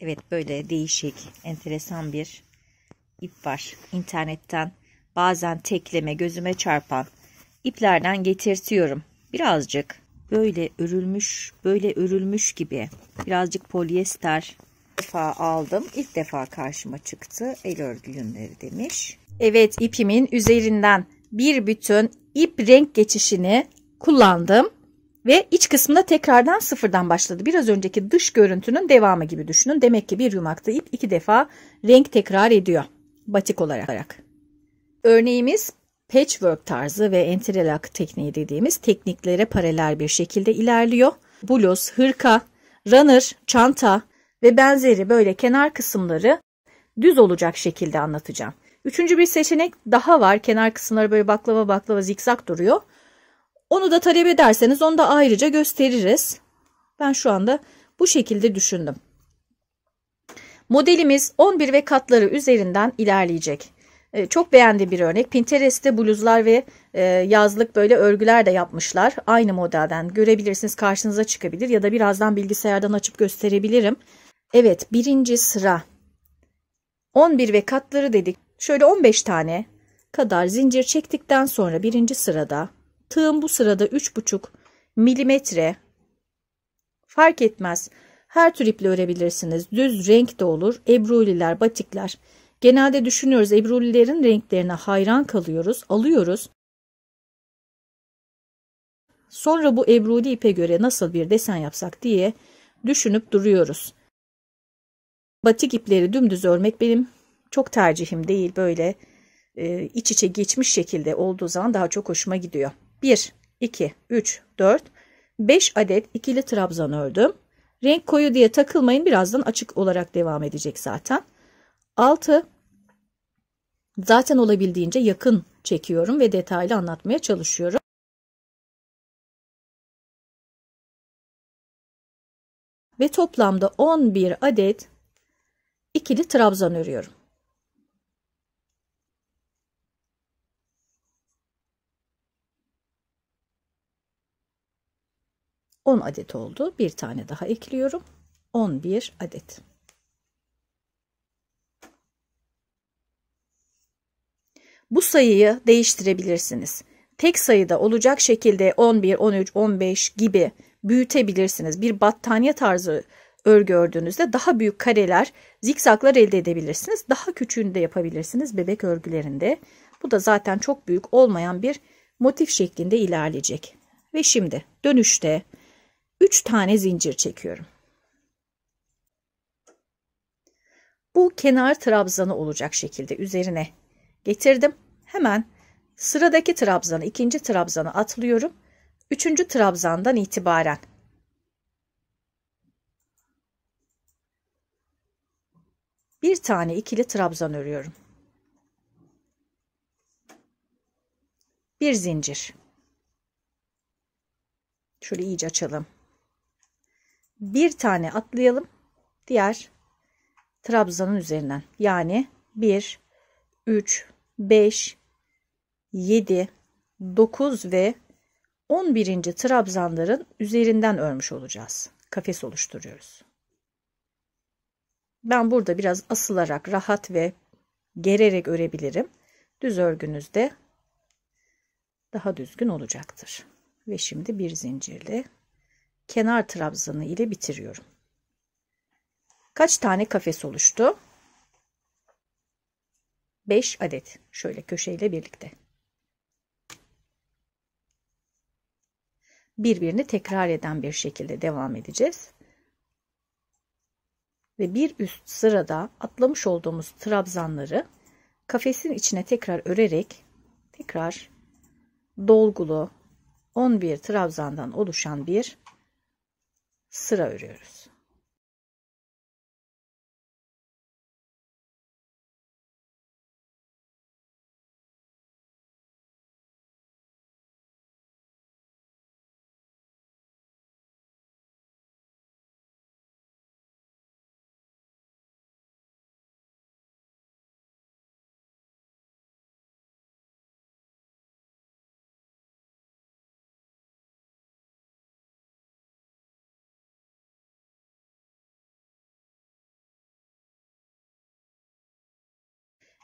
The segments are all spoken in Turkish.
Evet böyle değişik, enteresan bir ip var. İnternetten bazen tekleme, gözüme çarpan iplerden getirtiyorum. Birazcık böyle örülmüş, böyle örülmüş gibi birazcık polyester defa aldım. İlk defa karşıma çıktı. El örgü yünleri demiş. Evet ipimin üzerinden bir bütün ip renk geçişini kullandım ve iç kısmında tekrardan sıfırdan başladı. Biraz önceki dış görüntünün devamı gibi düşünün. Demek ki bir yumakta ip iki defa renk tekrar ediyor batik olarak. Örneğimiz patchwork tarzı ve entrelak tekniği dediğimiz tekniklere paralel bir şekilde ilerliyor. Bluz, hırka, runner, çanta ve benzeri böyle kenar kısımları düz olacak şekilde anlatacağım. Üçüncü bir seçenek daha var. Kenar kısımları böyle baklava baklava zikzak duruyor. Onu da talep ederseniz onu da ayrıca gösteririz. Ben şu anda bu şekilde düşündüm. Modelimiz 11 ve katları üzerinden ilerleyecek. Ee, çok beğendiğim bir örnek. Pinterest'te bluzlar ve e, yazlık böyle örgüler de yapmışlar. Aynı modelden görebilirsiniz karşınıza çıkabilir ya da birazdan bilgisayardan açıp gösterebilirim. Evet birinci sıra 11 ve katları dedik. Şöyle 15 tane kadar zincir çektikten sonra birinci sırada Tığım bu sırada 3,5 milimetre fark etmez. Her tür iple örebilirsiniz. Düz renk de olur. Ebruliler, batikler. Genelde düşünüyoruz ebrulilerin renklerine hayran kalıyoruz. Alıyoruz. Sonra bu ebruli ipe göre nasıl bir desen yapsak diye düşünüp duruyoruz. Batik ipleri dümdüz örmek benim çok tercihim değil. Böyle e, iç içe geçmiş şekilde olduğu zaman daha çok hoşuma gidiyor. 1, 2, 3, 4, 5 adet ikili trabzan ördüm. Renk koyu diye takılmayın. Birazdan açık olarak devam edecek zaten. 6 zaten olabildiğince yakın çekiyorum ve detaylı anlatmaya çalışıyorum. Ve toplamda 11 adet ikili trabzan örüyorum. 10 adet oldu. Bir tane daha ekliyorum. 11 adet. Bu sayıyı değiştirebilirsiniz. Tek sayıda olacak şekilde 11, 13, 15 gibi büyütebilirsiniz. Bir battaniye tarzı örgü ördüğünüzde daha büyük kareler, zikzaklar elde edebilirsiniz. Daha küçüğünü de yapabilirsiniz bebek örgülerinde. Bu da zaten çok büyük olmayan bir motif şeklinde ilerleyecek. Ve şimdi dönüşte 3 tane zincir çekiyorum. Bu kenar trabzanı olacak şekilde üzerine getirdim. Hemen sıradaki trabzanı, ikinci trabzanı atlıyorum. Üçüncü trabzandan itibaren bir tane ikili trabzan örüyorum. Bir zincir. Şöyle iyice açalım bir tane atlayalım. Diğer trabzanın üzerinden. Yani 1, 3, 5, 7, 9 ve 11. trabzanların üzerinden örmüş olacağız. Kafes oluşturuyoruz. Ben burada biraz asılarak rahat ve gererek örebilirim. Düz örgünüzde daha düzgün olacaktır. Ve şimdi bir zincirli kenar trabzanı ile bitiriyorum. Kaç tane kafes oluştu? 5 adet. Şöyle köşeyle birlikte. Birbirini tekrar eden bir şekilde devam edeceğiz. Ve bir üst sırada atlamış olduğumuz trabzanları kafesin içine tekrar örerek tekrar dolgulu 11 trabzandan oluşan bir sıra örüyoruz.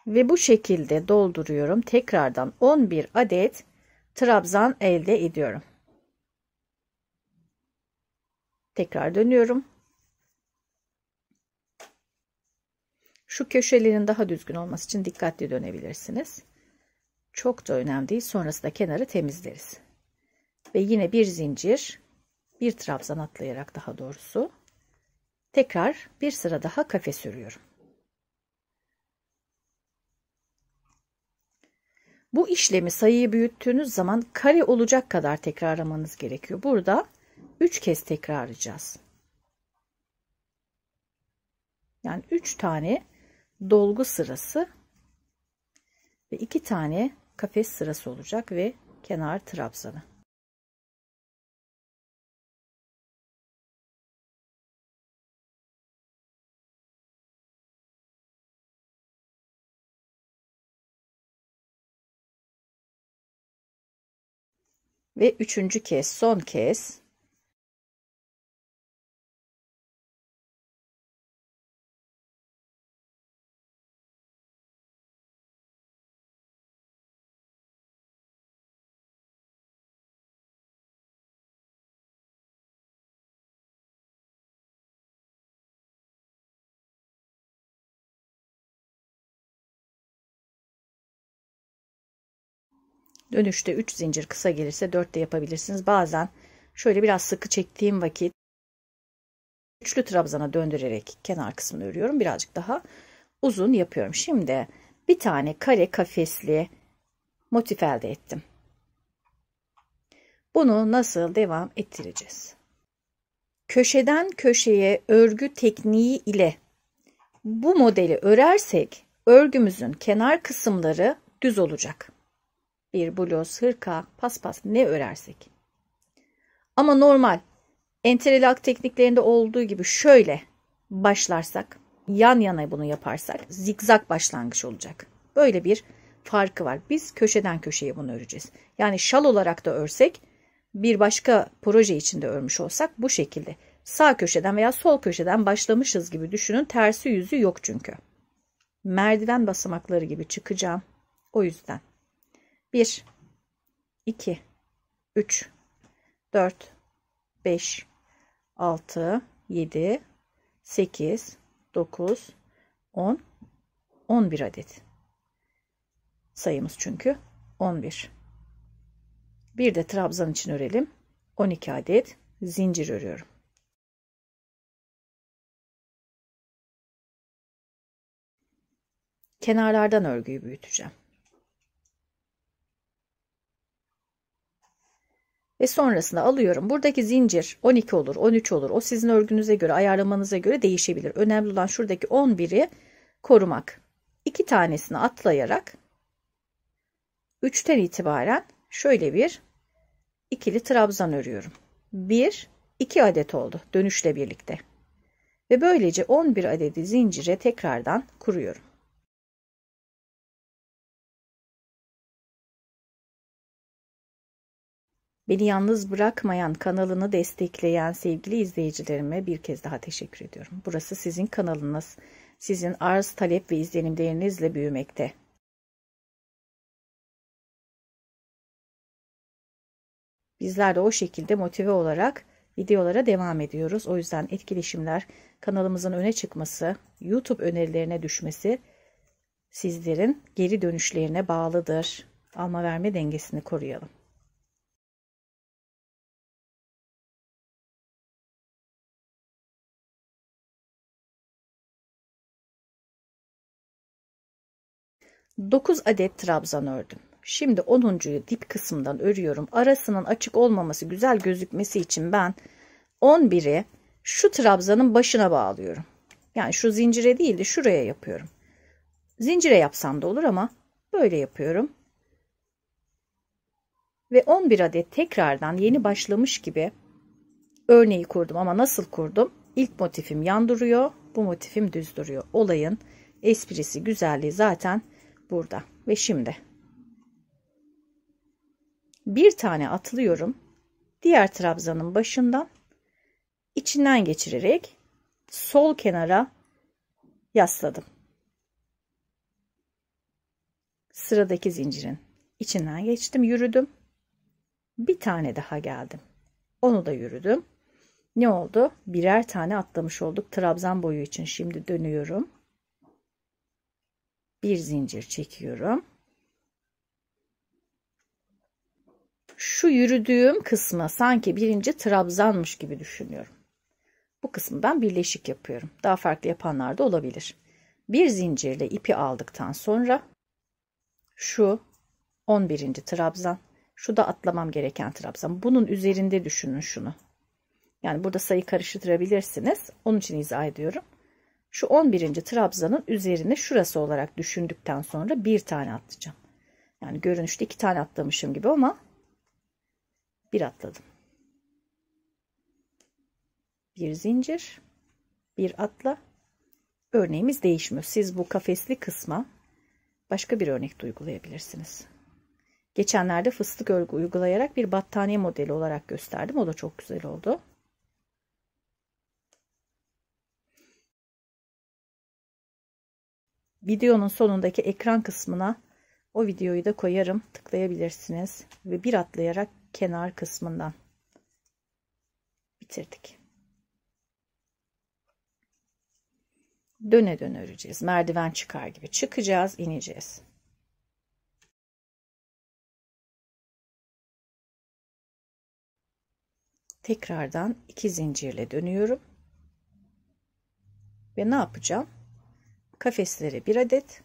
ve bu şekilde dolduruyorum. Tekrardan 11 adet trabzan elde ediyorum. Tekrar dönüyorum. Şu köşelerin daha düzgün olması için dikkatli dönebilirsiniz. Çok da önemli değil. Sonrasında kenarı temizleriz. Ve yine bir zincir, bir trabzan atlayarak daha doğrusu tekrar bir sıra daha kafes sürüyorum. Bu işlemi sayıyı büyüttüğünüz zaman kare olacak kadar tekrarlamanız gerekiyor. Burada 3 kez tekrarlayacağız. Yani 3 tane dolgu sırası ve 2 tane kafes sırası olacak ve kenar trabzanı. ve üçüncü kez son kez Dönüşte 3 zincir kısa gelirse 4 de yapabilirsiniz. Bazen şöyle biraz sıkı çektiğim vakit üçlü trabzana döndürerek kenar kısmını örüyorum. Birazcık daha uzun yapıyorum. Şimdi bir tane kare kafesli motif elde ettim. Bunu nasıl devam ettireceğiz? Köşeden köşeye örgü tekniği ile bu modeli örersek örgümüzün kenar kısımları düz olacak bir bluz, hırka, paspas ne örersek. Ama normal enterelak tekniklerinde olduğu gibi şöyle başlarsak, yan yana bunu yaparsak zikzak başlangıç olacak. Böyle bir farkı var. Biz köşeden köşeye bunu öreceğiz. Yani şal olarak da örsek bir başka proje içinde örmüş olsak bu şekilde sağ köşeden veya sol köşeden başlamışız gibi düşünün. Tersi yüzü yok çünkü. Merdiven basamakları gibi çıkacağım. O yüzden. 1 2 3 4 5 6 7 8 9 10 11 adet sayımız çünkü 11 bir de trabzan için örelim 12 adet zincir örüyorum kenarlardan örgüyü büyüteceğim ve sonrasında alıyorum. Buradaki zincir 12 olur, 13 olur. O sizin örgünüze göre, ayarlamanıza göre değişebilir. Önemli olan şuradaki 11'i korumak. 2 tanesini atlayarak 3'ten itibaren şöyle bir ikili trabzan örüyorum. 1 2 adet oldu dönüşle birlikte. Ve böylece 11 adedi zincire tekrardan kuruyorum. Beni yalnız bırakmayan kanalını destekleyen sevgili izleyicilerime bir kez daha teşekkür ediyorum. Burası sizin kanalınız. Sizin arz, talep ve izlenimlerinizle büyümekte. Bizler de o şekilde motive olarak videolara devam ediyoruz. O yüzden etkileşimler, kanalımızın öne çıkması, YouTube önerilerine düşmesi sizlerin geri dönüşlerine bağlıdır. Alma verme dengesini koruyalım. 9 adet trabzan ördüm. Şimdi 10.yu dip kısımdan örüyorum. Arasının açık olmaması güzel gözükmesi için ben 11'i şu trabzanın başına bağlıyorum. Yani şu zincire değil de şuraya yapıyorum. Zincire yapsam da olur ama böyle yapıyorum. Ve 11 adet tekrardan yeni başlamış gibi örneği kurdum ama nasıl kurdum? İlk motifim yan duruyor, bu motifim düz duruyor. Olayın esprisi, güzelliği zaten burada ve şimdi. Bir tane atlıyorum. Diğer trabzanın başından içinden geçirerek sol kenara yasladım. Sıradaki zincirin içinden geçtim, yürüdüm. Bir tane daha geldim. Onu da yürüdüm. Ne oldu? Birer tane atlamış olduk. Trabzan boyu için şimdi dönüyorum bir zincir çekiyorum. Şu yürüdüğüm kısma sanki birinci trabzanmış gibi düşünüyorum. Bu kısımdan birleşik yapıyorum. Daha farklı yapanlar da olabilir. Bir zincirle ipi aldıktan sonra şu 11. trabzan, şu da atlamam gereken trabzan. Bunun üzerinde düşünün şunu. Yani burada sayı karıştırabilirsiniz. Onun için izah ediyorum şu 11. trabzanın üzerine şurası olarak düşündükten sonra bir tane atlayacağım. Yani görünüşte iki tane atlamışım gibi ama bir atladım. Bir zincir, bir atla. Örneğimiz değişmiyor. Siz bu kafesli kısma başka bir örnek uygulayabilirsiniz. Geçenlerde fıstık örgü uygulayarak bir battaniye modeli olarak gösterdim. O da çok güzel oldu. videonun sonundaki ekran kısmına o videoyu da koyarım. Tıklayabilirsiniz. Ve bir atlayarak kenar kısmından bitirdik. Döne döne öreceğiz. Merdiven çıkar gibi çıkacağız, ineceğiz. Tekrardan iki zincirle dönüyorum. Ve ne yapacağım? kafeslere bir adet,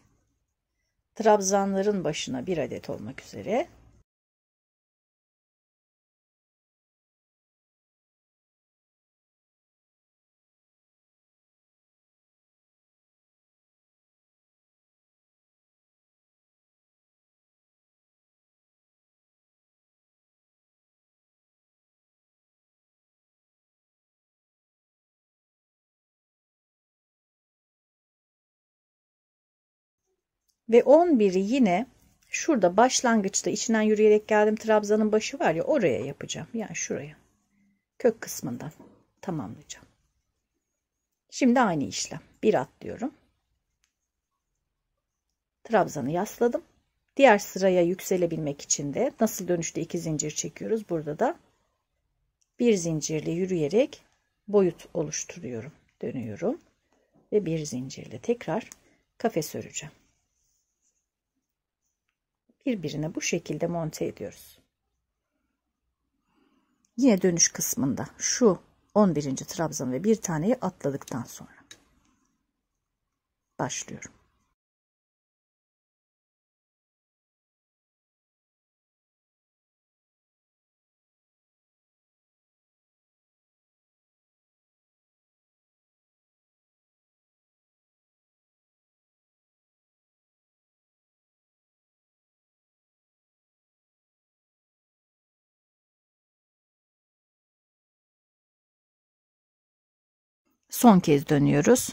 trabzanların başına bir adet olmak üzere Ve 11'i yine şurada başlangıçta içinden yürüyerek geldim trabzanın başı var ya oraya yapacağım. Yani şuraya. Kök kısmından tamamlayacağım. Şimdi aynı işlem. Bir atlıyorum. Trabzanı yasladım. Diğer sıraya yükselebilmek için de nasıl dönüşte iki zincir çekiyoruz. Burada da bir zincirle yürüyerek boyut oluşturuyorum. Dönüyorum ve bir zincirle tekrar kafes öreceğim birbirine bu şekilde monte ediyoruz. Yine dönüş kısmında şu 11. trabzan ve bir taneyi atladıktan sonra başlıyorum. son kez dönüyoruz.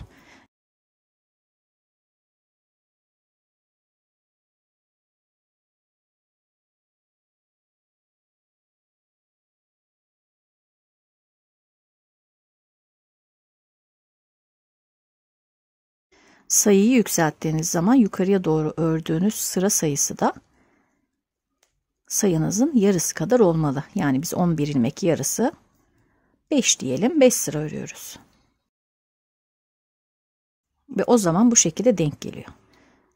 sayıyı yükselttiğiniz zaman yukarıya doğru ördüğünüz sıra sayısı da sayınızın yarısı kadar olmalı. Yani biz 11 ilmek yarısı 5 diyelim 5 sıra örüyoruz. Ve o zaman bu şekilde denk geliyor.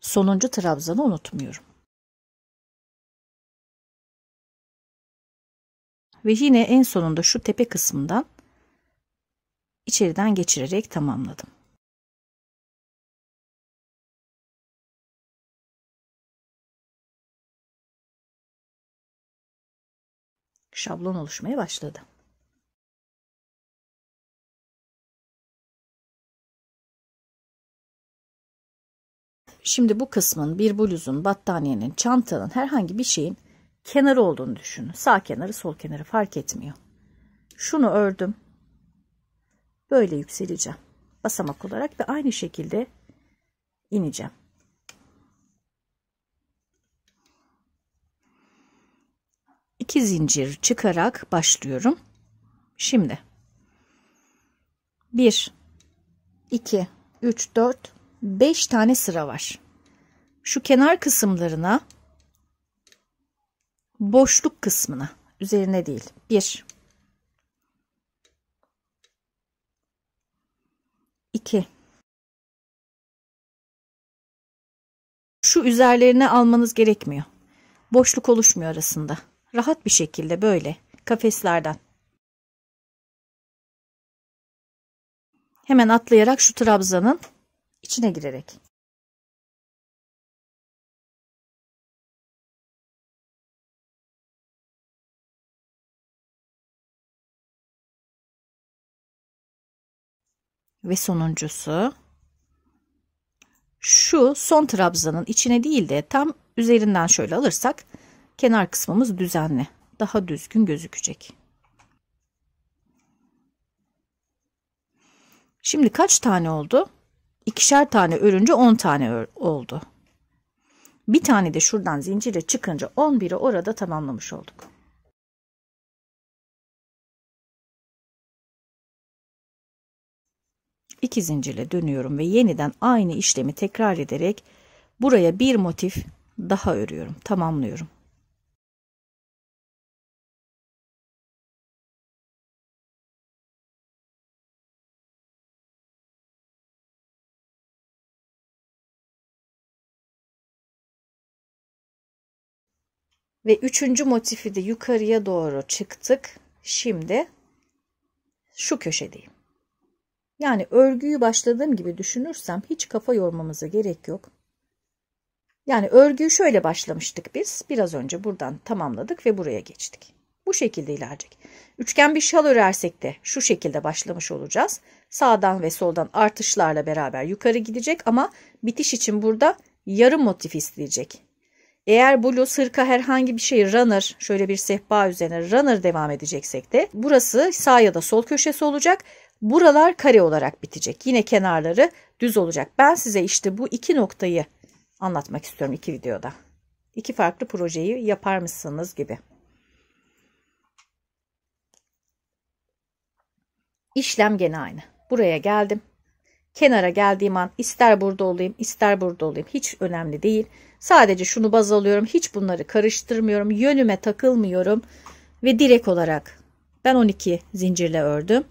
Sonuncu trabzanı unutmuyorum. Ve yine en sonunda şu tepe kısmından içeriden geçirerek tamamladım. Şablon oluşmaya başladı. Şimdi bu kısmın bir bluzun, battaniyenin, çantanın herhangi bir şeyin kenarı olduğunu düşünün. Sağ kenarı, sol kenarı fark etmiyor. Şunu ördüm. Böyle yükseleceğim. Basamak olarak ve aynı şekilde ineceğim. İki zincir çıkarak başlıyorum. Şimdi 1 2 3 4 5 tane sıra var. Şu kenar kısımlarına boşluk kısmına üzerine değil. 1 2 Şu üzerlerine almanız gerekmiyor. Boşluk oluşmuyor arasında. Rahat bir şekilde böyle kafeslerden. Hemen atlayarak şu trabzanın içine girerek ve sonuncusu şu son trabzanın içine değil de tam üzerinden şöyle alırsak kenar kısmımız düzenli daha düzgün gözükecek. Şimdi kaç tane oldu? ikişer tane örünce 10 tane oldu. Bir tane de şuradan zincire çıkınca 11'i orada tamamlamış olduk. İki zincirle dönüyorum ve yeniden aynı işlemi tekrar ederek buraya bir motif daha örüyorum, tamamlıyorum. Ve üçüncü motifi de yukarıya doğru çıktık. Şimdi şu köşedeyim. Yani örgüyü başladığım gibi düşünürsem hiç kafa yormamıza gerek yok. Yani örgüyü şöyle başlamıştık biz. Biraz önce buradan tamamladık ve buraya geçtik. Bu şekilde ilerleyecek. Üçgen bir şal örersek de şu şekilde başlamış olacağız. Sağdan ve soldan artışlarla beraber yukarı gidecek ama bitiş için burada yarım motif isteyecek. Eğer blue sırka herhangi bir şey runner şöyle bir sehpa üzerine runner devam edeceksek de burası sağ ya da sol köşesi olacak. Buralar kare olarak bitecek. Yine kenarları düz olacak. Ben size işte bu iki noktayı anlatmak istiyorum iki videoda. İki farklı projeyi yapar mısınız gibi. İşlem gene aynı. Buraya geldim. Kenara geldiğim an ister burada olayım ister burada olayım hiç önemli değil. Sadece şunu baz alıyorum hiç bunları karıştırmıyorum yönüme takılmıyorum ve direkt olarak ben 12 zincirle ördüm.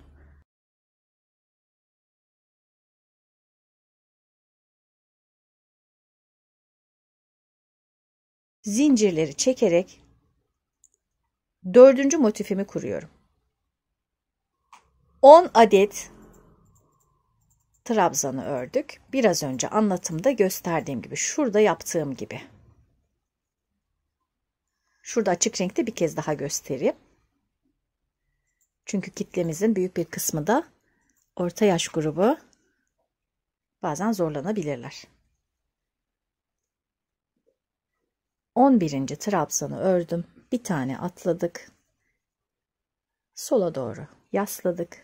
Zincirleri çekerek dördüncü motifimi kuruyorum. 10 adet trabzanı ördük. Biraz önce anlatımda gösterdiğim gibi şurada yaptığım gibi. Şurada açık renkte bir kez daha göstereyim. Çünkü kitlemizin büyük bir kısmı da orta yaş grubu bazen zorlanabilirler. 11. trabzanı ördüm. Bir tane atladık. Sola doğru yasladık.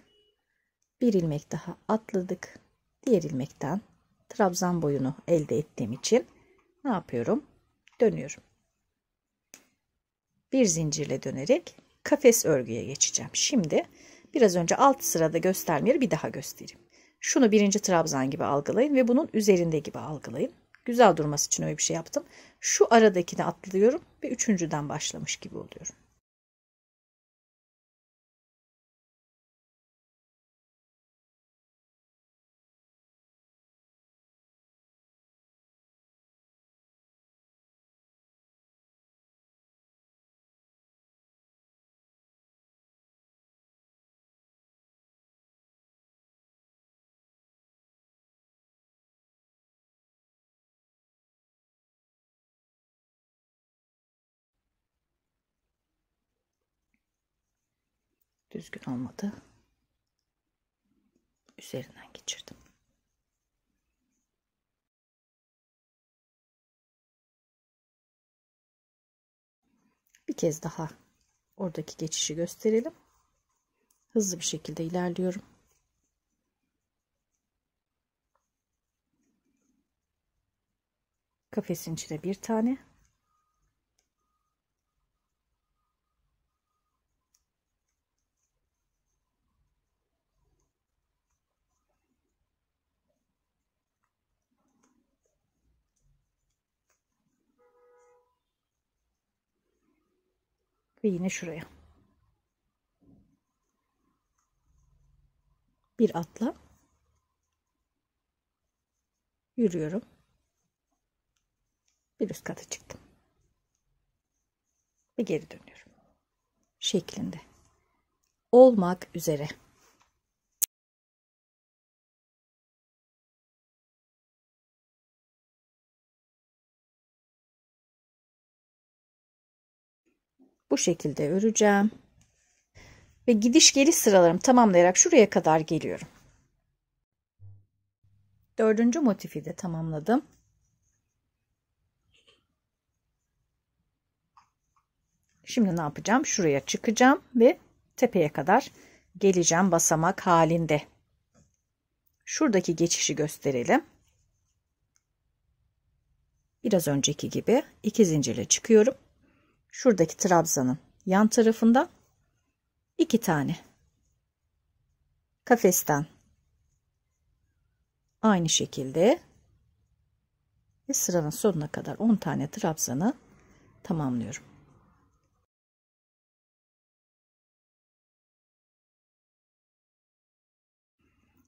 Bir ilmek daha atladık diğer ilmekten trabzan boyunu elde ettiğim için ne yapıyorum? Dönüyorum. Bir zincirle dönerek kafes örgüye geçeceğim. Şimdi biraz önce alt sırada gösterme bir daha göstereyim. Şunu birinci trabzan gibi algılayın ve bunun üzerinde gibi algılayın. Güzel durması için öyle bir şey yaptım. Şu aradakini atlıyorum ve üçüncüden başlamış gibi oluyorum. düzgün olmadı. Üzerinden geçirdim. Bir kez daha oradaki geçişi gösterelim. Hızlı bir şekilde ilerliyorum. Kafesin içine bir tane ve yine şuraya. Bir atla yürüyorum. Bir üst kata çıktım. Ve geri dönüyorum. Şeklinde. Olmak üzere. bu şekilde öreceğim. Ve gidiş geliş sıralarımı tamamlayarak şuraya kadar geliyorum. Dördüncü motifi de tamamladım. Şimdi ne yapacağım? Şuraya çıkacağım ve tepeye kadar geleceğim basamak halinde. Şuradaki geçişi gösterelim. Biraz önceki gibi iki zincirle çıkıyorum şuradaki trabzanın yan tarafından iki tane kafesten aynı şekilde ve sıranın sonuna kadar 10 tane trabzanı tamamlıyorum.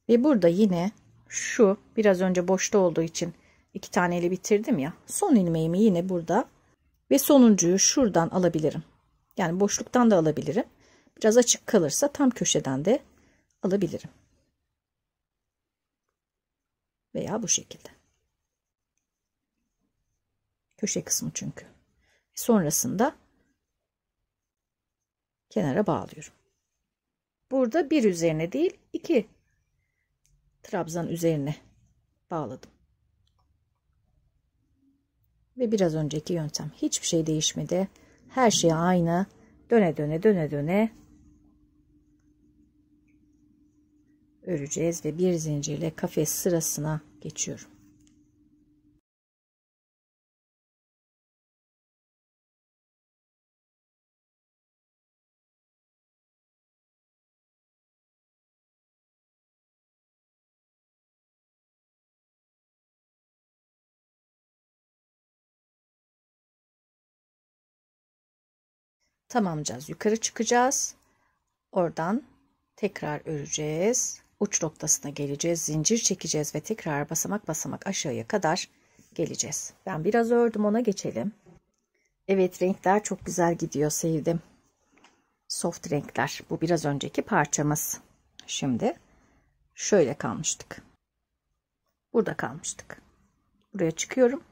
Ve burada yine şu biraz önce boşta olduğu için iki taneli bitirdim ya son ilmeğimi yine burada ve sonuncuyu şuradan alabilirim. Yani boşluktan da alabilirim. Biraz açık kalırsa tam köşeden de alabilirim. Veya bu şekilde. Köşe kısmı çünkü. Sonrasında kenara bağlıyorum. Burada bir üzerine değil iki trabzan üzerine bağladım ve biraz önceki yöntem. Hiçbir şey değişmedi. Her şey aynı. Döne döne döne döne öreceğiz ve bir zincirle kafes sırasına geçiyorum. tamamlayacağız. Yukarı çıkacağız. Oradan tekrar öreceğiz. Uç noktasına geleceğiz. Zincir çekeceğiz ve tekrar basamak basamak aşağıya kadar geleceğiz. Ben biraz ördüm ona geçelim. Evet renkler çok güzel gidiyor sevdim. Soft renkler. Bu biraz önceki parçamız. Şimdi şöyle kalmıştık. Burada kalmıştık. Buraya çıkıyorum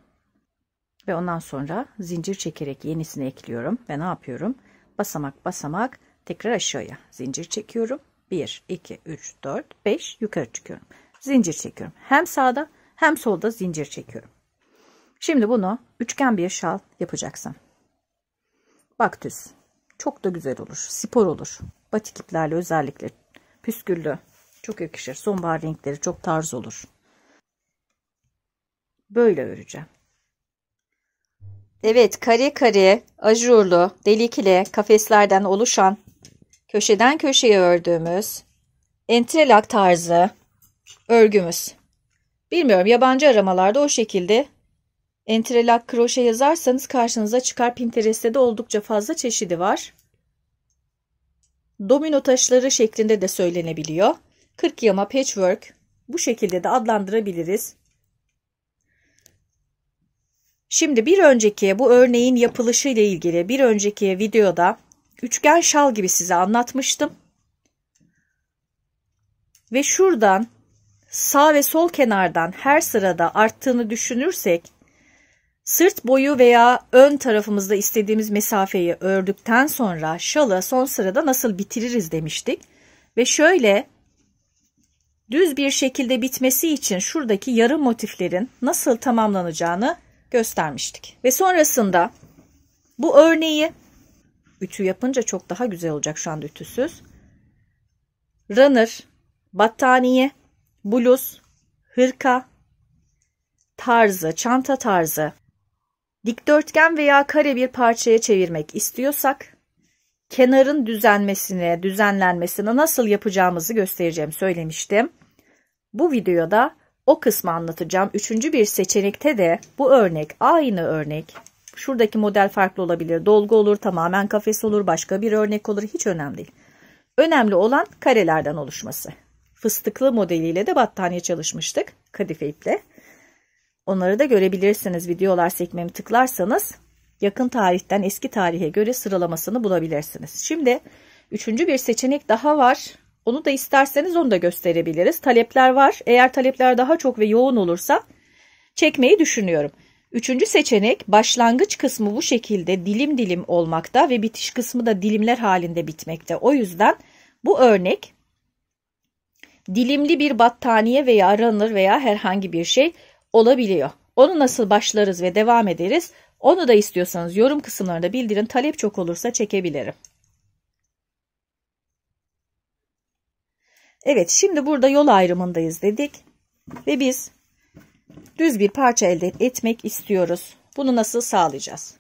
ve ondan sonra zincir çekerek yenisini ekliyorum ve ne yapıyorum basamak basamak tekrar aşağıya zincir çekiyorum 1 2 3 4 5 yukarı çıkıyorum zincir çekiyorum hem sağda hem solda zincir çekiyorum şimdi bunu üçgen bir şal yapacaksın düz. çok da güzel olur spor olur batik iplerle özellikle püsküllü çok yakışır sonbahar renkleri çok tarz olur böyle öreceğim Evet kare kare, ajurlu, delikli kafeslerden oluşan köşeden köşeye ördüğümüz entrelak tarzı örgümüz. Bilmiyorum yabancı aramalarda o şekilde entrelak kroşe yazarsanız karşınıza çıkar. Pinterest'te de oldukça fazla çeşidi var. Domino taşları şeklinde de söylenebiliyor. 40 yama patchwork bu şekilde de adlandırabiliriz. Şimdi bir önceki bu örneğin yapılışı ile ilgili bir önceki videoda üçgen şal gibi size anlatmıştım. Ve şuradan sağ ve sol kenardan her sırada arttığını düşünürsek sırt boyu veya ön tarafımızda istediğimiz mesafeyi ördükten sonra şalı son sırada nasıl bitiririz demiştik. Ve şöyle düz bir şekilde bitmesi için şuradaki yarım motiflerin nasıl tamamlanacağını göstermiştik. Ve sonrasında bu örneği ütü yapınca çok daha güzel olacak şu anda ütüsüz. Runner, battaniye, bluz, hırka tarzı, çanta tarzı dikdörtgen veya kare bir parçaya çevirmek istiyorsak kenarın düzenmesine, düzenlenmesine nasıl yapacağımızı göstereceğim söylemiştim. Bu videoda o kısmı anlatacağım. Üçüncü bir seçenekte de bu örnek aynı örnek. Şuradaki model farklı olabilir. Dolgu olur, tamamen kafes olur, başka bir örnek olur. Hiç önemli değil. Önemli olan karelerden oluşması. Fıstıklı modeliyle de battaniye çalışmıştık. Kadife iple. Onları da görebilirsiniz. Videolar sekmemi tıklarsanız yakın tarihten eski tarihe göre sıralamasını bulabilirsiniz. Şimdi üçüncü bir seçenek daha var. Onu da isterseniz onu da gösterebiliriz. Talepler var. Eğer talepler daha çok ve yoğun olursa çekmeyi düşünüyorum. Üçüncü seçenek başlangıç kısmı bu şekilde dilim dilim olmakta ve bitiş kısmı da dilimler halinde bitmekte. O yüzden bu örnek dilimli bir battaniye veya runner veya herhangi bir şey olabiliyor. Onu nasıl başlarız ve devam ederiz? Onu da istiyorsanız yorum kısımlarında bildirin. Talep çok olursa çekebilirim. Evet şimdi burada yol ayrımındayız dedik. Ve biz düz bir parça elde etmek istiyoruz. Bunu nasıl sağlayacağız?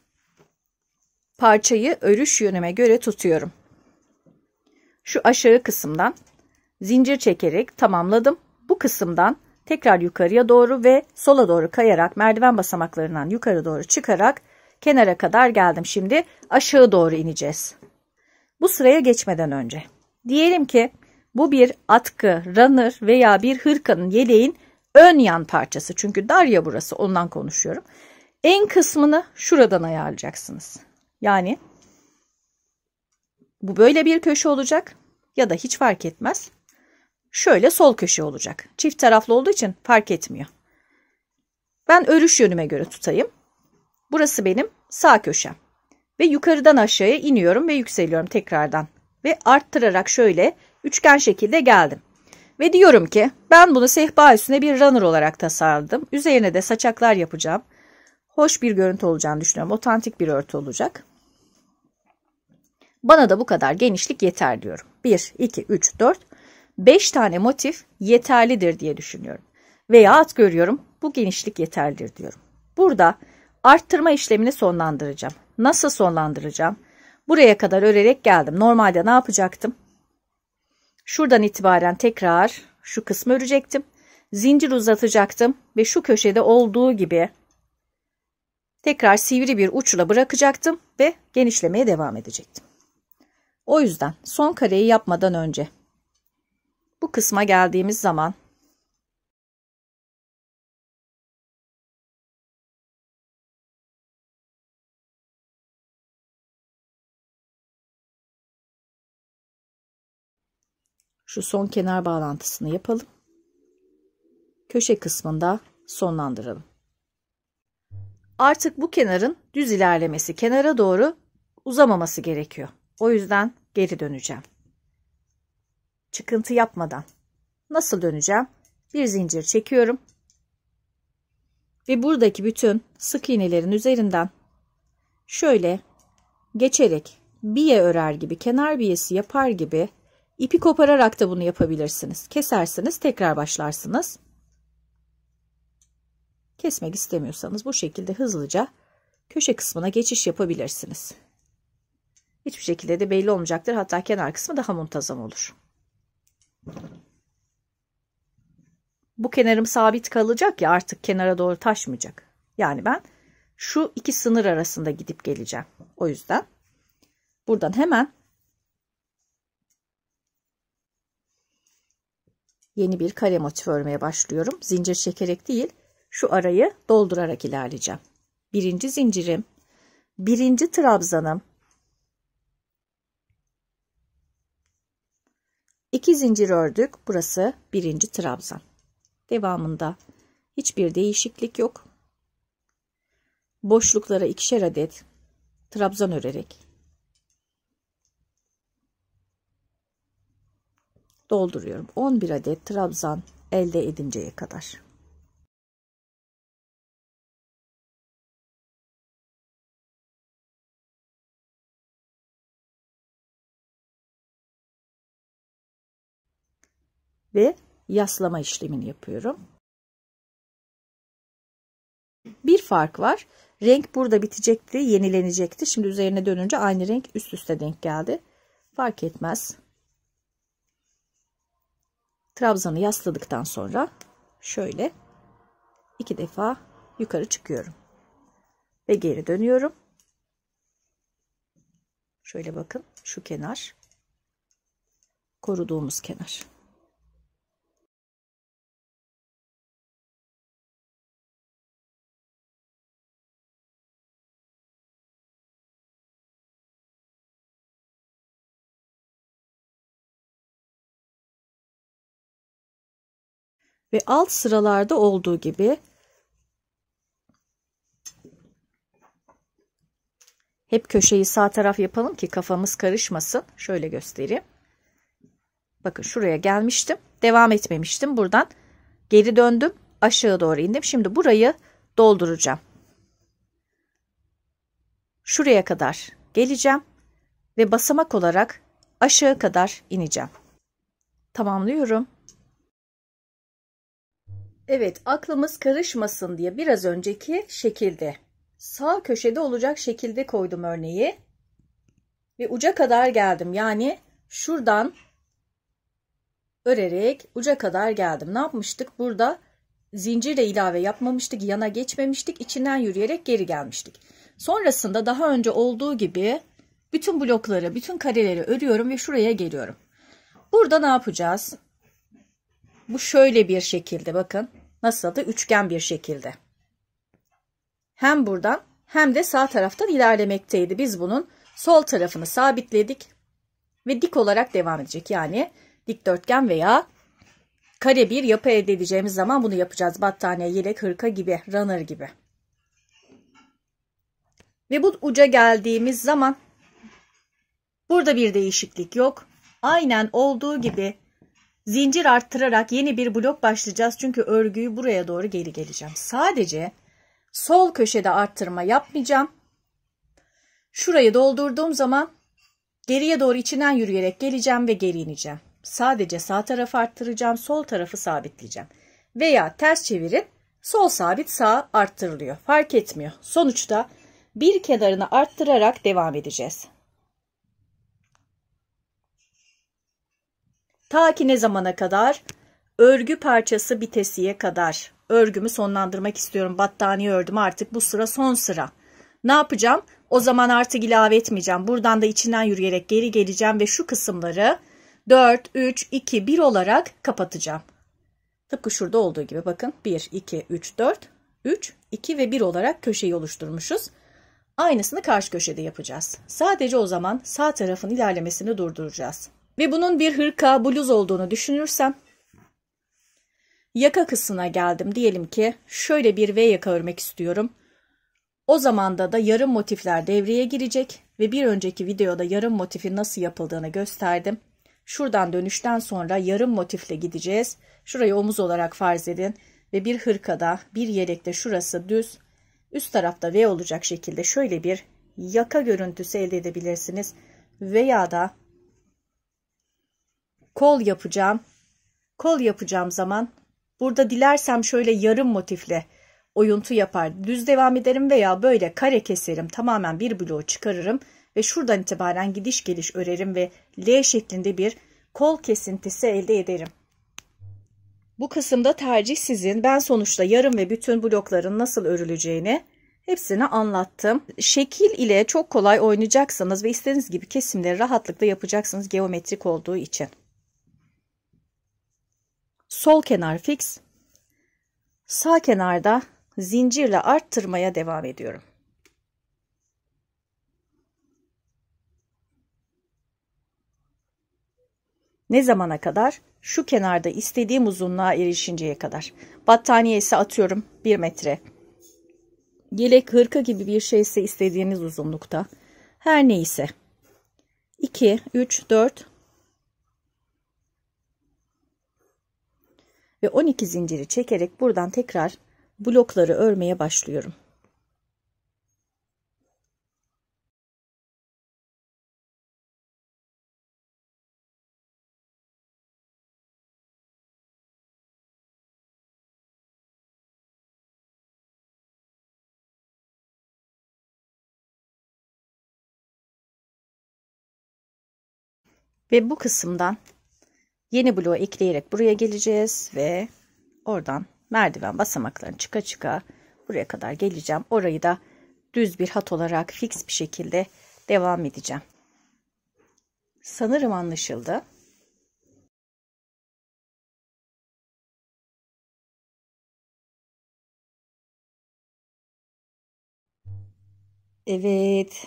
Parçayı örüş yönüme göre tutuyorum. Şu aşağı kısımdan zincir çekerek tamamladım. Bu kısımdan tekrar yukarıya doğru ve sola doğru kayarak merdiven basamaklarından yukarı doğru çıkarak kenara kadar geldim. Şimdi aşağı doğru ineceğiz. Bu sıraya geçmeden önce. Diyelim ki bu bir atkı, runner veya bir hırkanın yeleğin ön yan parçası. Çünkü dar ya burası ondan konuşuyorum. En kısmını şuradan ayarlayacaksınız. Yani bu böyle bir köşe olacak ya da hiç fark etmez. Şöyle sol köşe olacak. Çift taraflı olduğu için fark etmiyor. Ben örüş yönüme göre tutayım. Burası benim sağ köşem. Ve yukarıdan aşağıya iniyorum ve yükseliyorum tekrardan. Ve arttırarak şöyle üçgen şekilde geldim. Ve diyorum ki ben bunu sehpa üstüne bir runner olarak tasarladım. Üzerine de saçaklar yapacağım. Hoş bir görüntü olacağını düşünüyorum. Otantik bir örtü olacak. Bana da bu kadar genişlik yeter diyorum. 1, 2, 3, 4, 5 tane motif yeterlidir diye düşünüyorum. Veya at görüyorum bu genişlik yeterlidir diyorum. Burada arttırma işlemini sonlandıracağım. Nasıl sonlandıracağım? Buraya kadar örerek geldim. Normalde ne yapacaktım? Şuradan itibaren tekrar şu kısmı örecektim. Zincir uzatacaktım ve şu köşede olduğu gibi tekrar sivri bir uçla bırakacaktım ve genişlemeye devam edecektim. O yüzden son kareyi yapmadan önce bu kısma geldiğimiz zaman Şu son kenar bağlantısını yapalım. Köşe kısmında sonlandıralım. Artık bu kenarın düz ilerlemesi kenara doğru uzamaması gerekiyor. O yüzden geri döneceğim. Çıkıntı yapmadan. Nasıl döneceğim? Bir zincir çekiyorum. Ve buradaki bütün sık iğnelerin üzerinden şöyle geçerek biye örer gibi kenar biyesi yapar gibi İpi kopararak da bunu yapabilirsiniz. Kesersiniz tekrar başlarsınız. Kesmek istemiyorsanız bu şekilde hızlıca köşe kısmına geçiş yapabilirsiniz. Hiçbir şekilde de belli olmayacaktır. Hatta kenar kısmı daha muntazam olur. Bu kenarım sabit kalacak ya artık kenara doğru taşmayacak. Yani ben şu iki sınır arasında gidip geleceğim. O yüzden buradan hemen yeni bir kare motif örmeye başlıyorum. Zincir çekerek değil şu arayı doldurarak ilerleyeceğim. Birinci zincirim, birinci trabzanım, iki zincir ördük. Burası birinci trabzan. Devamında hiçbir değişiklik yok. Boşluklara ikişer adet trabzan örerek dolduruyorum. 11 adet trabzan elde edinceye kadar. Ve yaslama işlemini yapıyorum. Bir fark var. Renk burada bitecekti, yenilenecekti. Şimdi üzerine dönünce aynı renk üst üste denk geldi. Fark etmez. Trabzanı yasladıktan sonra şöyle iki defa yukarı çıkıyorum. Ve geri dönüyorum. Şöyle bakın şu kenar koruduğumuz kenar. ve alt sıralarda olduğu gibi hep köşeyi sağ taraf yapalım ki kafamız karışmasın. Şöyle göstereyim. Bakın şuraya gelmiştim. Devam etmemiştim. Buradan geri döndüm. Aşağı doğru indim. Şimdi burayı dolduracağım. Şuraya kadar geleceğim ve basamak olarak aşağı kadar ineceğim. Tamamlıyorum. Evet aklımız karışmasın diye biraz önceki şekilde sağ köşede olacak şekilde koydum örneği. Ve uca kadar geldim. Yani şuradan örerek uca kadar geldim. Ne yapmıştık? Burada zincirle ilave yapmamıştık. Yana geçmemiştik. içinden yürüyerek geri gelmiştik. Sonrasında daha önce olduğu gibi bütün blokları, bütün kareleri örüyorum ve şuraya geliyorum. Burada ne yapacağız? Bu şöyle bir şekilde bakın. Nasıl adı üçgen bir şekilde. Hem buradan hem de sağ taraftan ilerlemekteydi. Biz bunun sol tarafını sabitledik ve dik olarak devam edecek. Yani dikdörtgen veya kare bir yapı elde edeceğimiz zaman bunu yapacağız. Battaniye, yelek, hırka gibi, runner gibi. Ve bu uca geldiğimiz zaman burada bir değişiklik yok. Aynen olduğu gibi Zincir arttırarak yeni bir blok başlayacağız. Çünkü örgüyü buraya doğru geri geleceğim. Sadece sol köşede arttırma yapmayacağım. Şurayı doldurduğum zaman geriye doğru içinden yürüyerek geleceğim ve geri ineceğim. Sadece sağ tarafı arttıracağım. Sol tarafı sabitleyeceğim. Veya ters çevirin. Sol sabit sağ arttırılıyor. Fark etmiyor. Sonuçta bir kenarını arttırarak devam edeceğiz. Ta ki ne zamana kadar? Örgü parçası bitesiye kadar. Örgümü sonlandırmak istiyorum. Battaniye ördüm artık bu sıra son sıra. Ne yapacağım? O zaman artık ilave etmeyeceğim. Buradan da içinden yürüyerek geri geleceğim ve şu kısımları 4, 3, 2, 1 olarak kapatacağım. Tıpkı şurada olduğu gibi bakın 1, 2, 3, 4, 3, 2 ve 1 olarak köşeyi oluşturmuşuz. Aynısını karşı köşede yapacağız. Sadece o zaman sağ tarafın ilerlemesini durduracağız ve bunun bir hırka bluz olduğunu düşünürsem yaka kısmına geldim. Diyelim ki şöyle bir V yaka örmek istiyorum. O zamanda da yarım motifler devreye girecek ve bir önceki videoda yarım motifin nasıl yapıldığını gösterdim. Şuradan dönüşten sonra yarım motifle gideceğiz. Şurayı omuz olarak farz edin ve bir hırkada bir yelekte şurası düz üst tarafta V olacak şekilde şöyle bir yaka görüntüsü elde edebilirsiniz. Veya da kol yapacağım. Kol yapacağım zaman burada dilersem şöyle yarım motifle oyuntu yapar. Düz devam ederim veya böyle kare keserim. Tamamen bir bloğu çıkarırım ve şuradan itibaren gidiş geliş örerim ve L şeklinde bir kol kesintisi elde ederim. Bu kısımda tercih sizin. Ben sonuçta yarım ve bütün blokların nasıl örüleceğini hepsini anlattım. Şekil ile çok kolay oynayacaksınız ve istediğiniz gibi kesimleri rahatlıkla yapacaksınız geometrik olduğu için sol kenar fix, sağ kenarda zincirle arttırmaya devam ediyorum. Ne zamana kadar? Şu kenarda istediğim uzunluğa erişinceye kadar. Battaniye ise atıyorum 1 metre. Yelek hırka gibi bir şeyse istediğiniz uzunlukta. Her neyse. 2, 3, 4, ve 12 zinciri çekerek buradan tekrar blokları örmeye başlıyorum. ve bu kısımdan Yeni bloğu ekleyerek buraya geleceğiz ve oradan merdiven basamaklarını çıka çıka buraya kadar geleceğim. Orayı da düz bir hat olarak fix bir şekilde devam edeceğim. Sanırım anlaşıldı. Evet,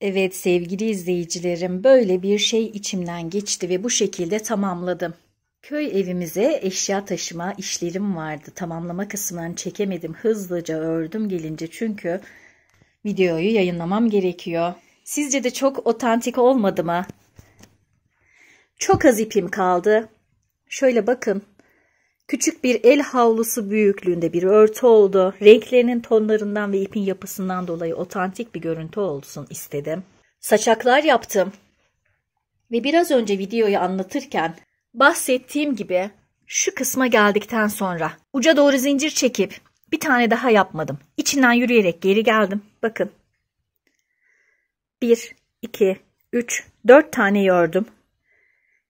Evet sevgili izleyicilerim böyle bir şey içimden geçti ve bu şekilde tamamladım. Köy evimize eşya taşıma işlerim vardı. Tamamlama kısımlarını çekemedim. Hızlıca ördüm gelince çünkü videoyu yayınlamam gerekiyor. Sizce de çok otantik olmadı mı? Çok az ipim kaldı. Şöyle bakın Küçük bir el havlusu büyüklüğünde bir örtü oldu. Renklerinin tonlarından ve ipin yapısından dolayı otantik bir görüntü olsun istedim. Saçaklar yaptım. Ve biraz önce videoyu anlatırken bahsettiğim gibi şu kısma geldikten sonra uca doğru zincir çekip bir tane daha yapmadım. İçinden yürüyerek geri geldim. Bakın. 1, 2, 3, 4 tane yordum.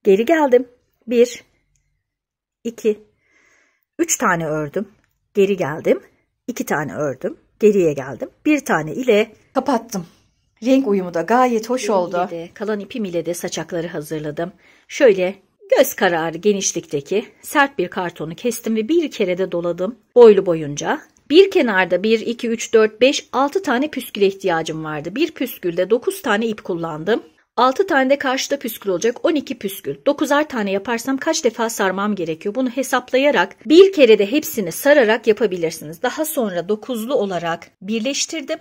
Geri geldim. 1, 2, 3 tane ördüm, geri geldim. 2 tane ördüm, geriye geldim. 1 tane ile kapattım. Renk uyumu da gayet hoş Benim oldu. De, kalan ipim ile de saçakları hazırladım. Şöyle göz kararı genişlikteki sert bir kartonu kestim ve bir kere de doladım boylu boyunca. Bir kenarda 1, 2, 3, 4, 5, 6 tane püsküle ihtiyacım vardı. Bir püskülde 9 tane ip kullandım. 6 tane de karşıda püskül olacak. 12 püskül. 9'ar tane yaparsam kaç defa sarmam gerekiyor? Bunu hesaplayarak bir kere de hepsini sararak yapabilirsiniz. Daha sonra 9'lu olarak birleştirdim.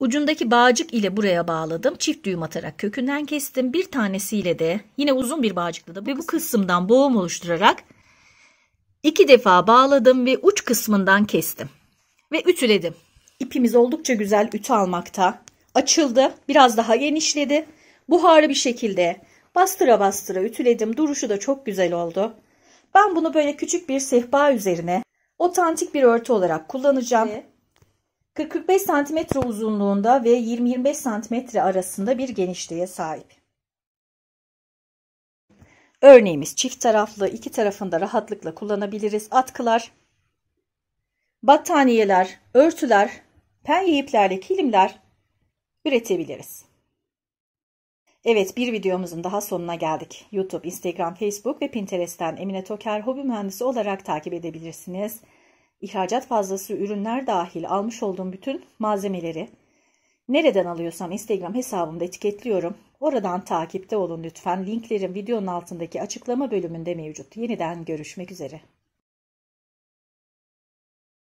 Ucundaki bağcık ile buraya bağladım. Çift düğüm atarak kökünden kestim. Bir tanesiyle de yine uzun bir bağcıkla da ve bu kısımdan boğum oluşturarak iki defa bağladım ve uç kısmından kestim. Ve ütüledim. İpimiz oldukça güzel ütü almakta. Açıldı. Biraz daha genişledi buharı bir şekilde bastıra bastıra ütüledim. Duruşu da çok güzel oldu. Ben bunu böyle küçük bir sehpa üzerine otantik bir örtü olarak kullanacağım. 45 cm uzunluğunda ve 20-25 cm arasında bir genişliğe sahip. Örneğimiz çift taraflı, iki tarafında rahatlıkla kullanabiliriz. Atkılar, battaniyeler, örtüler, penye iplerle kilimler üretebiliriz. Evet bir videomuzun daha sonuna geldik. YouTube, Instagram, Facebook ve Pinterest'ten Emine Toker hobi mühendisi olarak takip edebilirsiniz. İhracat fazlası ürünler dahil almış olduğum bütün malzemeleri nereden alıyorsam Instagram hesabımda etiketliyorum. Oradan takipte olun lütfen. Linklerim videonun altındaki açıklama bölümünde mevcut. Yeniden görüşmek üzere.